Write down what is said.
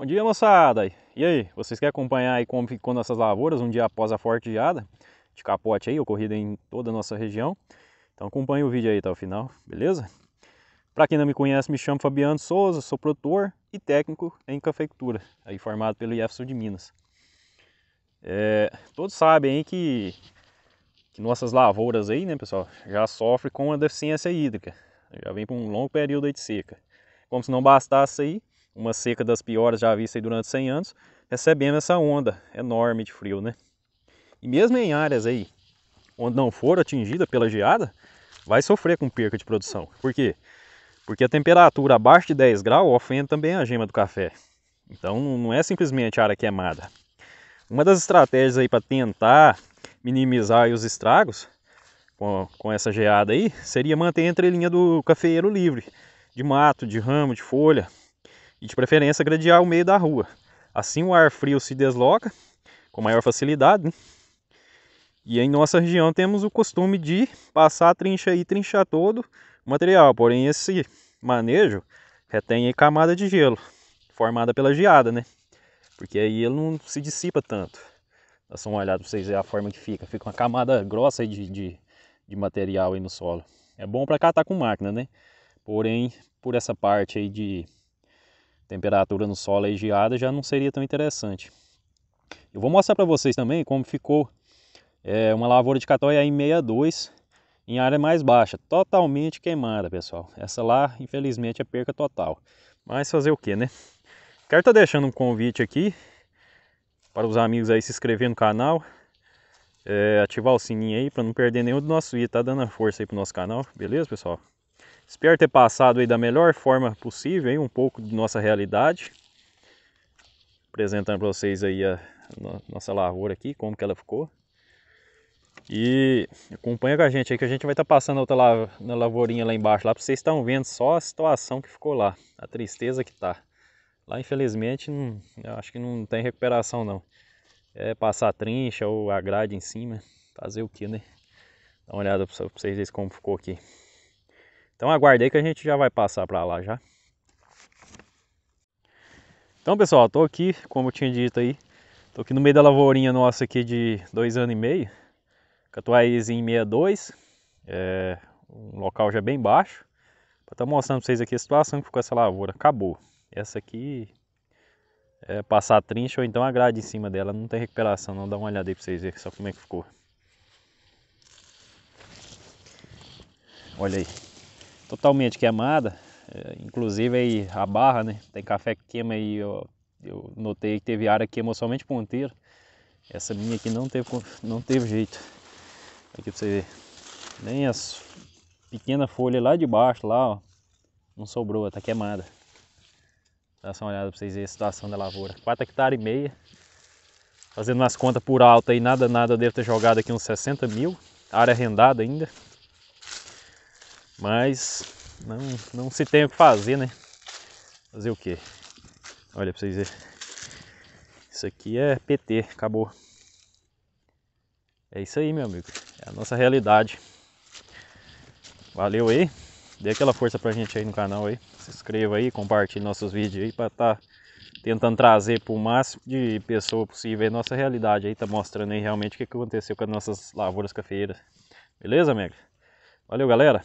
Bom dia, moçada! E aí, vocês querem acompanhar aí como ficou nossas lavouras um dia após a forte geada de capote aí, ocorrida em toda a nossa região? Então acompanhe o vídeo aí até o final, beleza? Para quem não me conhece, me chamo Fabiano Souza, sou produtor e técnico em cafeicultura, aí formado pelo IEF Sul de Minas. É, todos sabem aí que, que nossas lavouras aí, né pessoal, já sofrem com a deficiência hídrica, já vem por um longo período aí de seca. Como se não bastasse aí, uma seca das piores já vista durante 100 anos, recebendo essa onda enorme de frio, né? E mesmo em áreas aí onde não for atingida pela geada, vai sofrer com perca de produção. Por quê? Porque a temperatura abaixo de 10 graus ofende também é a gema do café. Então não é simplesmente área queimada. Uma das estratégias aí para tentar minimizar os estragos com, com essa geada aí seria manter a entrelinha do cafeeiro livre de mato, de ramo, de folha, e de preferência gradear o meio da rua. Assim o ar frio se desloca com maior facilidade. Né? E em nossa região temos o costume de passar a trincha e trinchar todo o material, porém esse manejo retém camada de gelo formada pela geada, né? Porque aí ele não se dissipa tanto. Dá só uma olhada para vocês verem a forma que fica. Fica uma camada grossa de, de, de, material aí no solo. É bom para catar com máquina, né? Porém, por essa parte aí de temperatura no solo aí geada já não seria tão interessante. Eu vou mostrar para vocês também como ficou é, uma lavoura de catóia em 62 em área mais baixa, totalmente queimada, pessoal. Essa lá, infelizmente, é perca total. Mas fazer o que, né? Quero estar tá deixando um convite aqui para os amigos aí se inscrever no canal, é, ativar o sininho aí para não perder nenhum do nosso vídeo, tá dando a força aí pro nosso canal, beleza, pessoal? Espero ter passado aí da melhor forma possível um pouco de nossa realidade. Apresentando para vocês aí a nossa lavoura aqui, como que ela ficou. E acompanha com a gente aí que a gente vai estar tá passando outra na lavourinha lá embaixo lá para vocês estão vendo só a situação que ficou lá, a tristeza que está. Lá infelizmente não, acho que não tem recuperação não. É passar trincha ou a grade em cima, fazer o que né? Dá uma olhada para vocês verem como ficou aqui. Então aguarde aí que a gente já vai passar para lá já. Então pessoal, tô aqui, como eu tinha dito aí, tô aqui no meio da lavourinha nossa aqui de dois anos e meio, Catuaiz em 62, é um local já bem baixo. Para estar mostrando para vocês aqui a situação que ficou essa lavoura, acabou. Essa aqui é passar trincha ou então a grade em cima dela, não tem recuperação não, dá uma olhada aí para vocês verem só como é que ficou. Olha aí totalmente queimada, é, inclusive aí a barra, né? Tem café que queima e eu, eu notei que teve área que queimou somente ponteiro. Essa minha aqui não teve, não teve jeito. Aqui pra você ver. Nem as pequenas folhas lá de baixo, lá, ó, não sobrou, tá queimada. Dá só uma olhada pra vocês verem a situação da lavoura. 4 hectares e meia. Fazendo umas contas por alta e nada, nada, deve devo ter jogado aqui uns 60 mil. Área arrendada ainda. Mas não, não se tem o que fazer, né? Fazer o quê? Olha pra vocês verem. Isso aqui é PT, acabou. É isso aí, meu amigo. É a nossa realidade. Valeu aí. Dê aquela força pra gente aí no canal aí. Se inscreva aí, compartilhe nossos vídeos aí pra estar tá tentando trazer pro máximo de pessoa possível aí nossa realidade aí. Tá mostrando aí realmente o que aconteceu com as nossas lavouras cafeeiras. Beleza, amigo? Valeu, galera.